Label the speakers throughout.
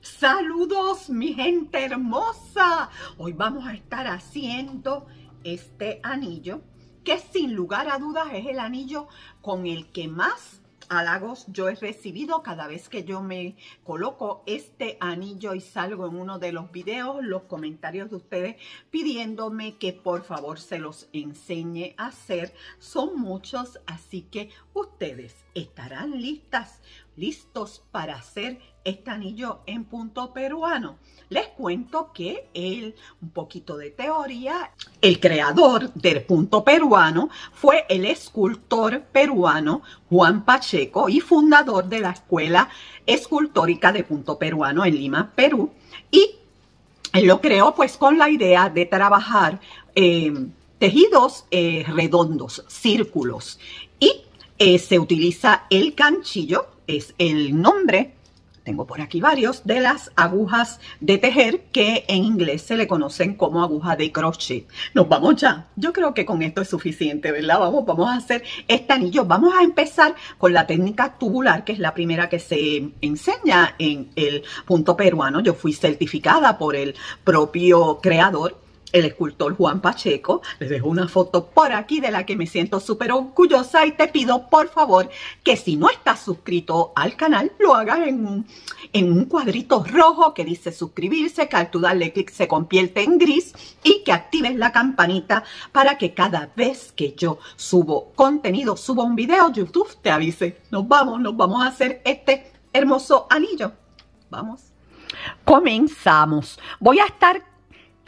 Speaker 1: Saludos mi gente hermosa. Hoy vamos a estar haciendo este anillo que sin lugar a dudas es el anillo con el que más halagos yo he recibido cada vez que yo me coloco este anillo y salgo en uno de los videos, los comentarios de ustedes pidiéndome que por favor se los enseñe a hacer. Son muchos, así que ustedes estarán listas listos para hacer este anillo en punto peruano. Les cuento que él, un poquito de teoría, el creador del punto peruano fue el escultor peruano Juan Pacheco y fundador de la Escuela Escultórica de Punto Peruano en Lima, Perú. Y él lo creó pues con la idea de trabajar em, tejidos eh, redondos, círculos. Y eh, se utiliza el canchillo es el nombre, tengo por aquí varios, de las agujas de tejer que en inglés se le conocen como aguja de crochet. Nos vamos ya. Yo creo que con esto es suficiente, ¿verdad? Vamos, vamos a hacer este anillo. Vamos a empezar con la técnica tubular, que es la primera que se enseña en el punto peruano. Yo fui certificada por el propio creador el escultor Juan Pacheco. Les dejo una foto por aquí de la que me siento súper orgullosa y te pido por favor que si no estás suscrito al canal, lo hagas en un, en un cuadrito rojo que dice suscribirse, que al tú darle clic se convierte en gris y que actives la campanita para que cada vez que yo subo contenido, subo un video, YouTube te avise. Nos vamos, nos vamos a hacer este hermoso anillo. Vamos. Comenzamos. Voy a estar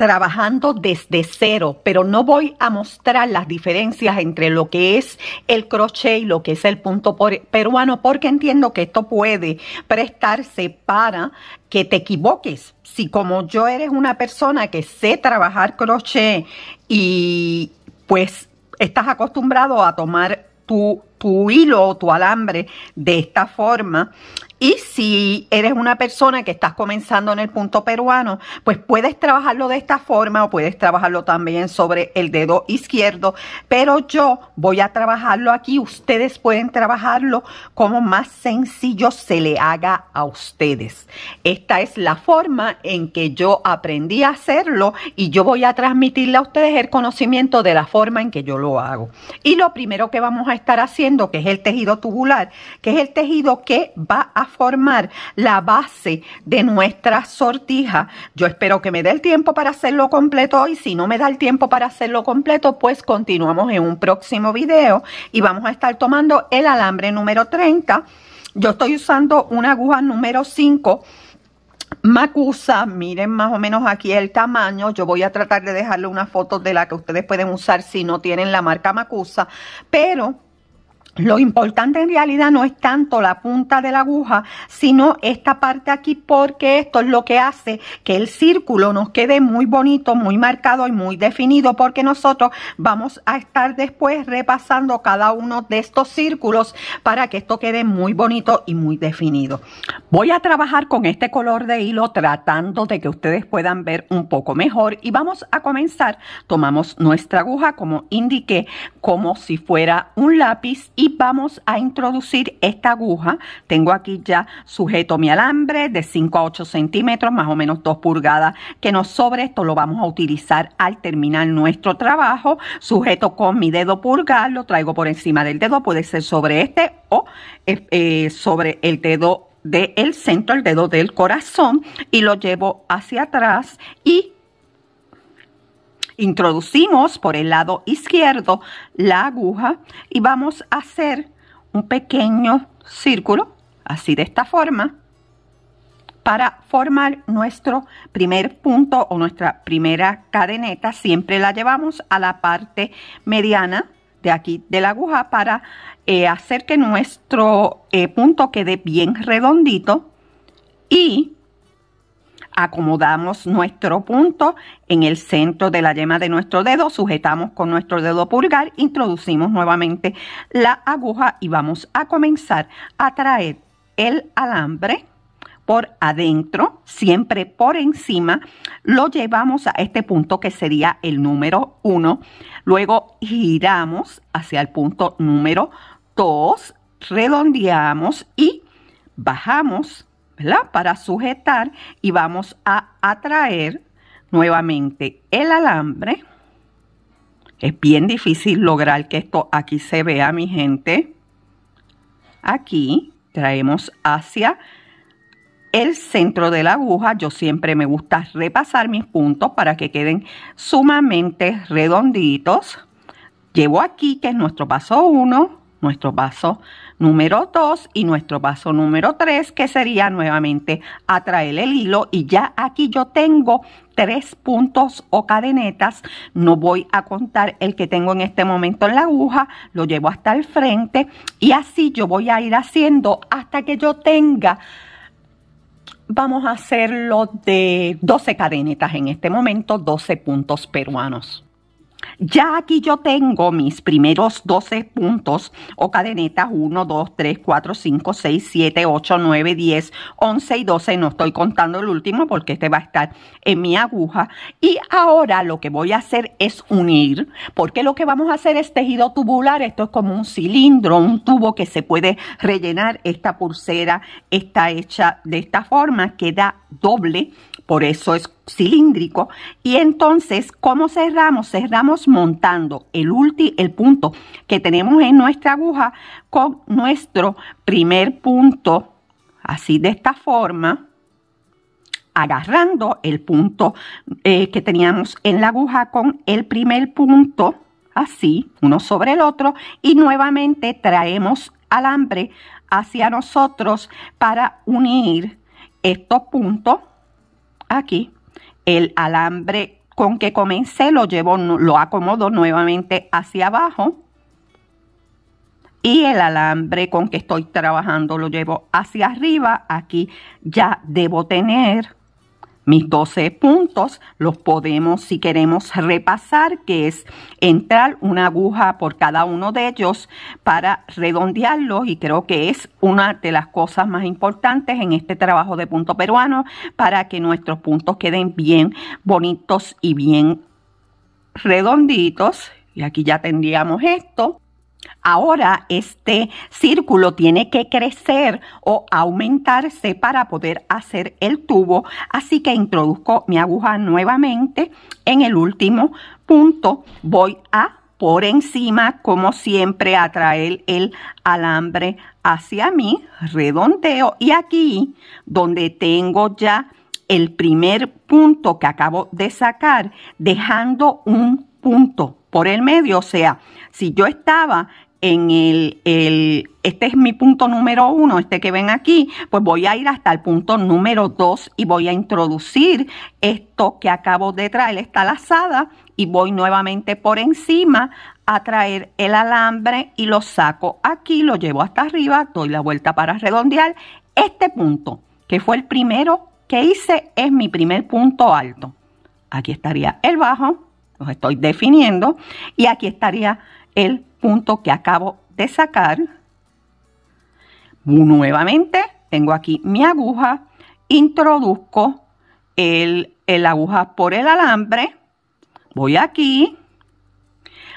Speaker 1: trabajando desde cero, pero no voy a mostrar las diferencias entre lo que es el crochet y lo que es el punto peruano, porque entiendo que esto puede prestarse para que te equivoques. Si como yo eres una persona que sé trabajar crochet y pues estás acostumbrado a tomar tu, tu hilo o tu alambre de esta forma, y si eres una persona que estás comenzando en el punto peruano, pues puedes trabajarlo de esta forma o puedes trabajarlo también sobre el dedo izquierdo, pero yo voy a trabajarlo aquí, ustedes pueden trabajarlo como más sencillo se le haga a ustedes. Esta es la forma en que yo aprendí a hacerlo y yo voy a transmitirle a ustedes el conocimiento de la forma en que yo lo hago. Y lo primero que vamos a estar haciendo, que es el tejido tubular, que es el tejido que va a formar la base de nuestra sortija. Yo espero que me dé el tiempo para hacerlo completo y si no me da el tiempo para hacerlo completo, pues continuamos en un próximo video y vamos a estar tomando el alambre número 30. Yo estoy usando una aguja número 5 Macusa, miren más o menos aquí el tamaño. Yo voy a tratar de dejarle una foto de la que ustedes pueden usar si no tienen la marca Macusa, pero lo importante en realidad no es tanto la punta de la aguja, sino esta parte aquí, porque esto es lo que hace que el círculo nos quede muy bonito, muy marcado y muy definido, porque nosotros vamos a estar después repasando cada uno de estos círculos para que esto quede muy bonito y muy definido. Voy a trabajar con este color de hilo tratando de que ustedes puedan ver un poco mejor y vamos a comenzar. Tomamos nuestra aguja, como indiqué, como si fuera un lápiz y vamos a introducir esta aguja. Tengo aquí ya sujeto mi alambre de 5 a 8 centímetros, más o menos 2 pulgadas que nos sobre. Esto lo vamos a utilizar al terminar nuestro trabajo. Sujeto con mi dedo pulgar, lo traigo por encima del dedo, puede ser sobre este o eh, eh, sobre el dedo del centro, el dedo del corazón, y lo llevo hacia atrás y Introducimos por el lado izquierdo la aguja y vamos a hacer un pequeño círculo, así de esta forma, para formar nuestro primer punto o nuestra primera cadeneta. Siempre la llevamos a la parte mediana de aquí de la aguja para eh, hacer que nuestro eh, punto quede bien redondito y acomodamos nuestro punto en el centro de la yema de nuestro dedo, sujetamos con nuestro dedo pulgar, introducimos nuevamente la aguja y vamos a comenzar a traer el alambre por adentro, siempre por encima, lo llevamos a este punto que sería el número 1, luego giramos hacia el punto número 2, redondeamos y bajamos para sujetar y vamos a atraer nuevamente el alambre. Es bien difícil lograr que esto aquí se vea, mi gente. Aquí traemos hacia el centro de la aguja. Yo siempre me gusta repasar mis puntos para que queden sumamente redonditos. Llevo aquí, que es nuestro paso 1, nuestro paso número 2 y nuestro paso número 3, que sería nuevamente atraer el hilo. Y ya aquí yo tengo tres puntos o cadenetas. No voy a contar el que tengo en este momento en la aguja, lo llevo hasta el frente y así yo voy a ir haciendo hasta que yo tenga vamos a hacerlo de 12 cadenetas en este momento, 12 puntos peruanos. Ya aquí yo tengo mis primeros 12 puntos o cadenetas 1, 2, 3, 4, 5, 6, 7, 8, 9, 10, 11 y 12. No estoy contando el último porque este va a estar en mi aguja. Y ahora lo que voy a hacer es unir, porque lo que vamos a hacer es tejido tubular. Esto es como un cilindro, un tubo que se puede rellenar. Esta pulsera está hecha de esta forma, queda doble por eso es cilíndrico. Y entonces, ¿cómo cerramos? Cerramos montando el, el punto que tenemos en nuestra aguja con nuestro primer punto, así de esta forma, agarrando el punto eh, que teníamos en la aguja con el primer punto, así, uno sobre el otro, y nuevamente traemos alambre hacia nosotros para unir estos puntos aquí el alambre con que comencé lo llevo, lo acomodo nuevamente hacia abajo y el alambre con que estoy trabajando lo llevo hacia arriba. Aquí ya debo tener mis 12 puntos los podemos, si queremos, repasar, que es entrar una aguja por cada uno de ellos para redondearlos y creo que es una de las cosas más importantes en este trabajo de punto peruano para que nuestros puntos queden bien bonitos y bien redonditos. Y aquí ya tendríamos esto. Ahora este círculo tiene que crecer o aumentarse para poder hacer el tubo, así que introduzco mi aguja nuevamente en el último punto, voy a por encima como siempre a traer el alambre hacia mí, redondeo y aquí donde tengo ya el primer punto que acabo de sacar, dejando un punto por el medio. O sea, si yo estaba en el, este es mi punto número uno, este que ven aquí, pues voy a ir hasta el punto número dos y voy a introducir esto que acabo de traer, esta lazada, y voy nuevamente por encima a traer el alambre y lo saco aquí, lo llevo hasta arriba, doy la vuelta para redondear. Este punto, que fue el primero que hice, es mi primer punto alto. Aquí estaría el bajo los estoy definiendo, y aquí estaría el punto que acabo de sacar. Nuevamente tengo aquí mi aguja, introduzco el, el aguja por el alambre, voy aquí,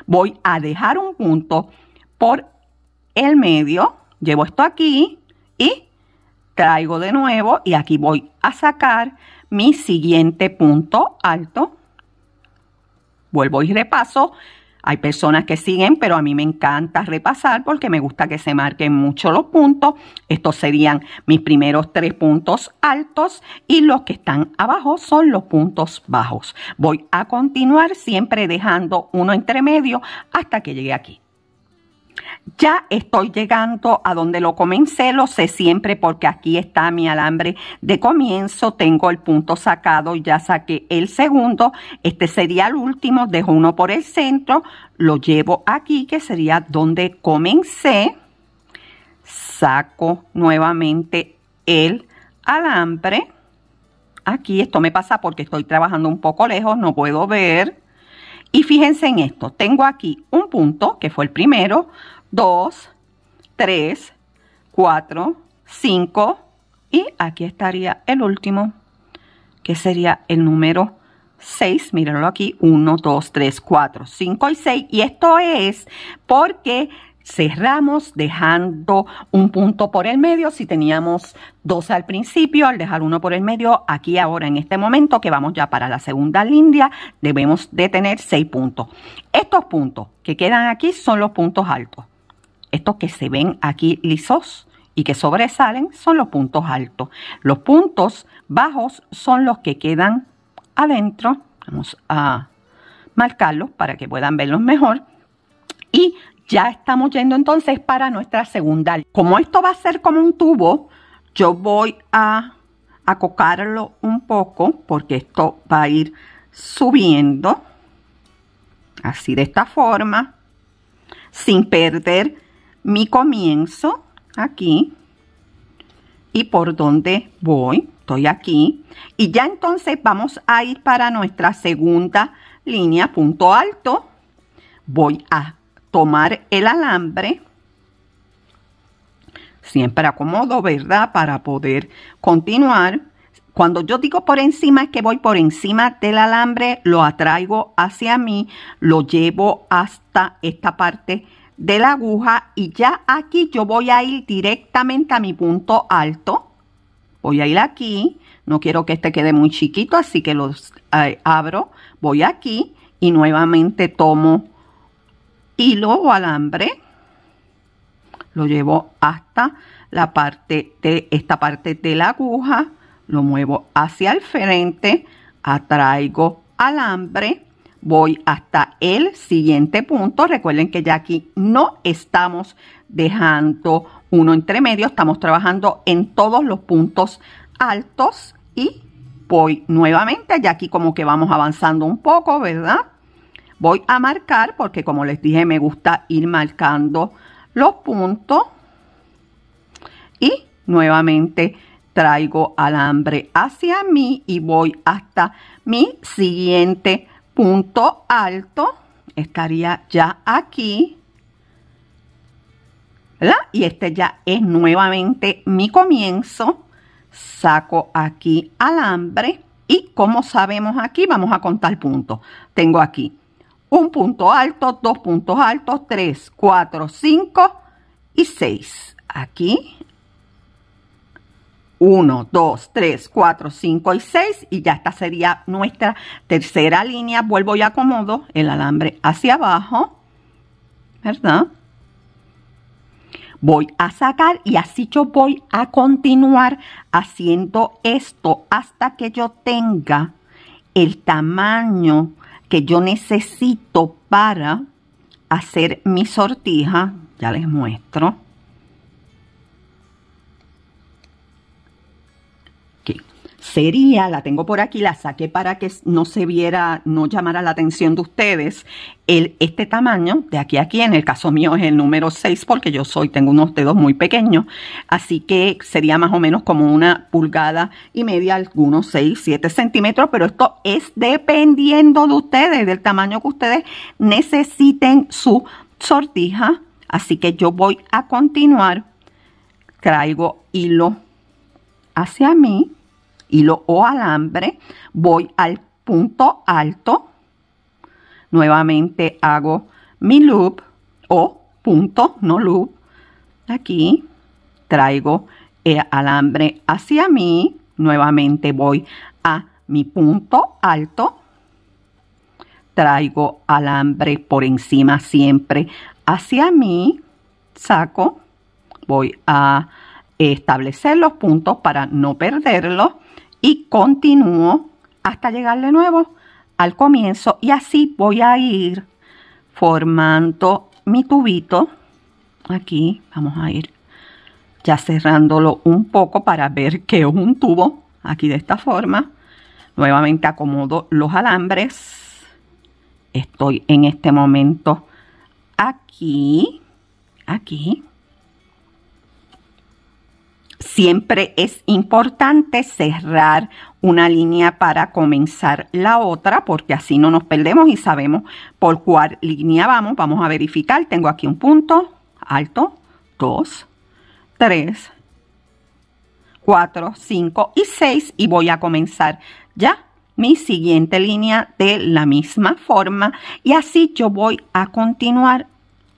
Speaker 1: voy a dejar un punto por el medio, llevo esto aquí y traigo de nuevo y aquí voy a sacar mi siguiente punto alto vuelvo y repaso. Hay personas que siguen, pero a mí me encanta repasar porque me gusta que se marquen mucho los puntos. Estos serían mis primeros tres puntos altos y los que están abajo son los puntos bajos. Voy a continuar siempre dejando uno entre medio hasta que llegue aquí. Ya estoy llegando a donde lo comencé, lo sé siempre porque aquí está mi alambre de comienzo, tengo el punto sacado, ya saqué el segundo, este sería el último, dejo uno por el centro, lo llevo aquí que sería donde comencé, saco nuevamente el alambre, aquí esto me pasa porque estoy trabajando un poco lejos, no puedo ver, y fíjense en esto, tengo aquí un punto que fue el primero, 2, 3, 4, 5 y aquí estaría el último, que sería el número 6, mírenlo aquí, 1, 2, 3, 4, 5 y 6. Y esto es porque cerramos dejando un punto por el medio. Si teníamos dos al principio, al dejar uno por el medio, aquí ahora en este momento que vamos ya para la segunda línea, debemos de tener seis puntos. Estos puntos que quedan aquí son los puntos altos. Estos que se ven aquí lisos y que sobresalen son los puntos altos. Los puntos bajos son los que quedan adentro. Vamos a marcarlos para que puedan verlos mejor. Y ya estamos yendo entonces para nuestra segunda. Como esto va a ser como un tubo, yo voy a acocarlo un poco porque esto va a ir subiendo así de esta forma sin perder mi comienzo aquí y por dónde voy. Estoy aquí. Y ya entonces vamos a ir para nuestra segunda línea, punto alto. Voy a tomar el alambre. Siempre acomodo, ¿verdad? Para poder continuar. Cuando yo digo por encima es que voy por encima del alambre, lo atraigo hacia mí, lo llevo hasta esta parte de la aguja y ya aquí yo voy a ir directamente a mi punto alto. Voy a ir aquí, no quiero que este quede muy chiquito, así que los eh, abro. Voy aquí y nuevamente tomo hilo o alambre. Lo llevo hasta la parte de esta parte de la aguja. Lo muevo hacia el frente. Atraigo alambre voy hasta el siguiente punto. Recuerden que ya aquí no estamos dejando uno entre medio, estamos trabajando en todos los puntos altos y voy nuevamente, ya aquí como que vamos avanzando un poco, ¿verdad? Voy a marcar porque como les dije me gusta ir marcando los puntos y nuevamente traigo alambre hacia mí y voy hasta mi siguiente punto alto estaría ya aquí. ¿verdad? Y este ya es nuevamente mi comienzo. Saco aquí alambre y como sabemos aquí, vamos a contar puntos. Tengo aquí un punto alto, dos puntos altos, tres, cuatro, cinco y seis. Aquí, 1, 2, 3, 4, 5 y 6 y ya esta sería nuestra tercera línea. Vuelvo y acomodo el alambre hacia abajo, ¿verdad? Voy a sacar y así yo voy a continuar haciendo esto hasta que yo tenga el tamaño que yo necesito para hacer mi sortija. Ya les muestro. sería, la tengo por aquí, la saqué para que no se viera, no llamara la atención de ustedes, el, este tamaño, de aquí a aquí, en el caso mío es el número 6 porque yo soy, tengo unos dedos muy pequeños, así que sería más o menos como una pulgada y media, algunos 6, 7 centímetros, pero esto es dependiendo de ustedes, del tamaño que ustedes necesiten su sortija, así que yo voy a continuar, traigo hilo hacia mí, hilo o alambre, voy al punto alto, nuevamente hago mi loop o punto, no loop, aquí traigo el eh, alambre hacia mí, nuevamente voy a mi punto alto, traigo alambre por encima siempre hacia mí, saco, voy a establecer los puntos para no perderlos, y continúo hasta llegar de nuevo al comienzo y así voy a ir formando mi tubito aquí vamos a ir ya cerrándolo un poco para ver que es un tubo aquí de esta forma nuevamente acomodo los alambres estoy en este momento aquí aquí Siempre es importante cerrar una línea para comenzar la otra, porque así no nos perdemos y sabemos por cuál línea vamos. Vamos a verificar. Tengo aquí un punto alto, 2, 3, 4, 5 y 6 y voy a comenzar ya mi siguiente línea de la misma forma y así yo voy a continuar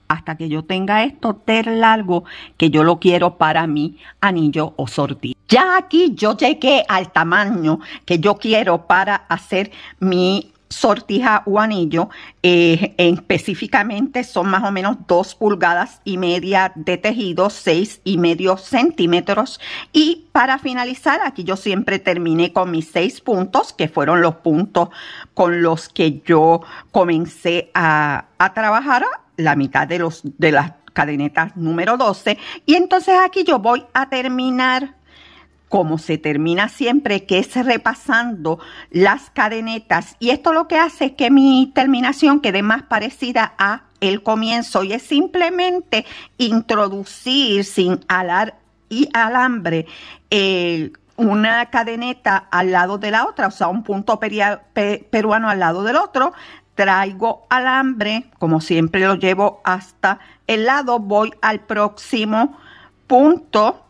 Speaker 1: hasta que yo tenga esto ter largo que yo lo quiero para mi anillo o sortija. Ya aquí yo llegué al tamaño que yo quiero para hacer mi sortija o anillo, eh, específicamente son más o menos 2 pulgadas y media de tejido, 6 y medio centímetros. Y para finalizar, aquí yo siempre terminé con mis 6 puntos, que fueron los puntos con los que yo comencé a, a trabajar la mitad de, los, de las cadenetas número 12. Y entonces aquí yo voy a terminar como se termina siempre, que es repasando las cadenetas. Y esto lo que hace es que mi terminación quede más parecida a el comienzo y es simplemente introducir sin alar y alambre eh, una cadeneta al lado de la otra, o sea, un punto peruano al lado del otro, traigo alambre, como siempre lo llevo hasta el lado, voy al próximo punto,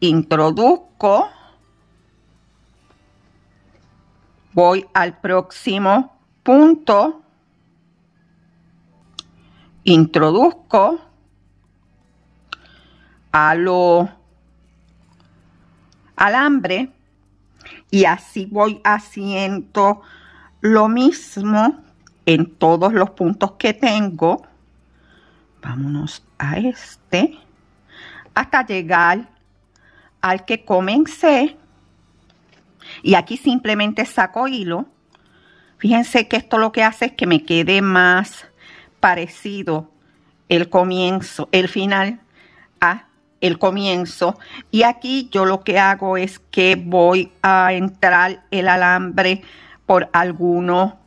Speaker 1: introduzco, voy al próximo punto, introduzco, al alambre y así voy haciendo lo mismo en todos los puntos que tengo. Vámonos a este. Hasta llegar al que comencé. Y aquí simplemente saco hilo. Fíjense que esto lo que hace es que me quede más parecido el comienzo, el final a el comienzo. Y aquí yo lo que hago es que voy a entrar el alambre por alguno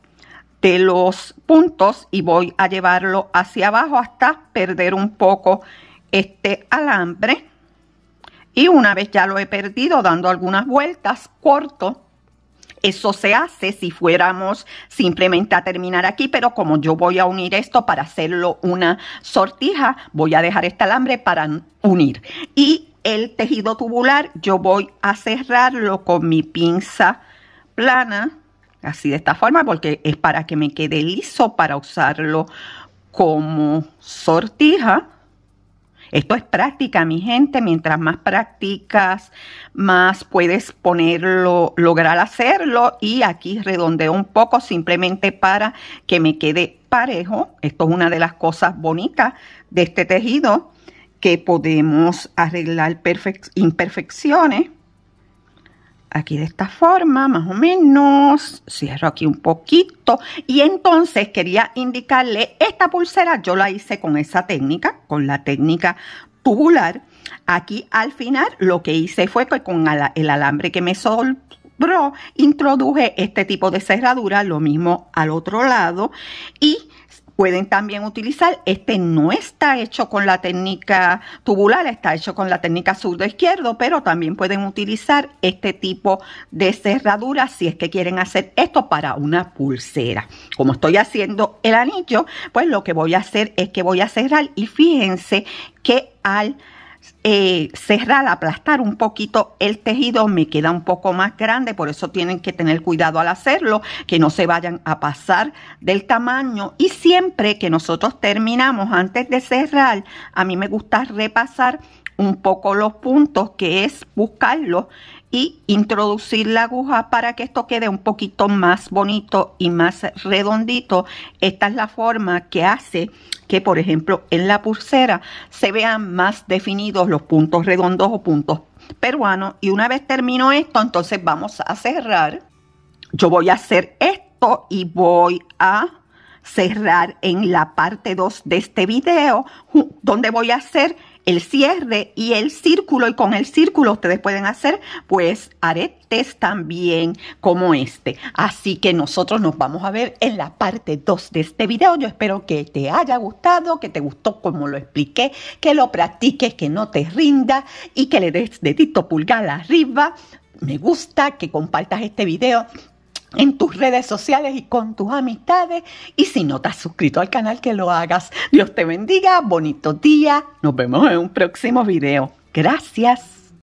Speaker 1: de los puntos y voy a llevarlo hacia abajo hasta perder un poco este alambre y una vez ya lo he perdido dando algunas vueltas corto eso se hace si fuéramos simplemente a terminar aquí, pero como yo voy a unir esto para hacerlo una sortija, voy a dejar este alambre para unir. Y el tejido tubular yo voy a cerrarlo con mi pinza plana así de esta forma, porque es para que me quede liso para usarlo como sortija. Esto es práctica, mi gente. Mientras más practicas, más puedes ponerlo, lograr hacerlo. Y aquí redondeo un poco simplemente para que me quede parejo. Esto es una de las cosas bonitas de este tejido, que podemos arreglar imperfecciones aquí de esta forma, más o menos, cierro aquí un poquito y entonces quería indicarle, esta pulsera yo la hice con esa técnica, con la técnica tubular. Aquí al final lo que hice fue que con el alambre que me sobró, introduje este tipo de cerradura, lo mismo al otro lado y pueden también utilizar. Este no está hecho con la técnica tubular, está hecho con la técnica zurdo-izquierdo, pero también pueden utilizar este tipo de cerradura si es que quieren hacer esto para una pulsera. Como estoy haciendo el anillo, pues lo que voy a hacer es que voy a cerrar y fíjense que al eh, cerrar, aplastar un poquito el tejido, me queda un poco más grande, por eso tienen que tener cuidado al hacerlo, que no se vayan a pasar del tamaño. Y siempre que nosotros terminamos antes de cerrar, a mí me gusta repasar un poco los puntos, que es buscarlos y introducir la aguja para que esto quede un poquito más bonito y más redondito. Esta es la forma que hace que, por ejemplo, en la pulsera se vean más definidos los puntos redondos o puntos peruanos. Y una vez termino esto, entonces vamos a cerrar. Yo voy a hacer esto y voy a cerrar en la parte 2 de este video, donde voy a hacer el cierre y el círculo y con el círculo ustedes pueden hacer pues aretes también como este. Así que nosotros nos vamos a ver en la parte 2 de este video. Yo espero que te haya gustado, que te gustó como lo expliqué, que lo practiques, que no te rinda y que le des dedito pulgar arriba. Me gusta que compartas este video en tus redes sociales y con tus amistades. Y si no te has suscrito al canal, que lo hagas. Dios te bendiga, bonito día. Nos vemos en un próximo video. Gracias.